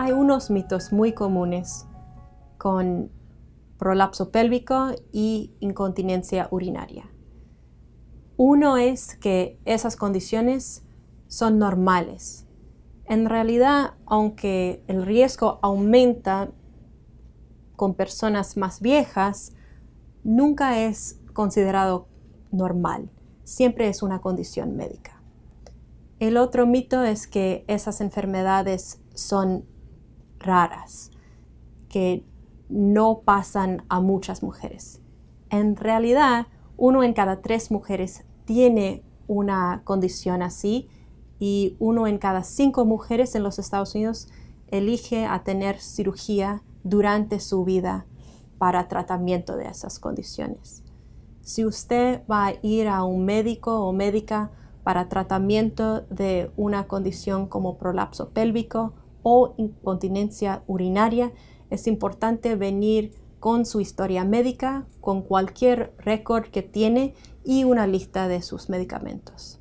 Hay unos mitos muy comunes con prolapso pélvico y incontinencia urinaria. Uno es que esas condiciones son normales. En realidad, aunque el riesgo aumenta con personas más viejas, nunca es considerado normal. Siempre es una condición médica. El otro mito es que esas enfermedades son raras que no pasan a muchas mujeres. En realidad, uno en cada tres mujeres tiene una condición así y uno en cada cinco mujeres en los Estados Unidos elige a tener cirugía durante su vida para tratamiento de esas condiciones. Si usted va a ir a un médico o médica para tratamiento de una condición como prolapso pélvico o incontinencia urinaria, es importante venir con su historia médica, con cualquier récord que tiene y una lista de sus medicamentos.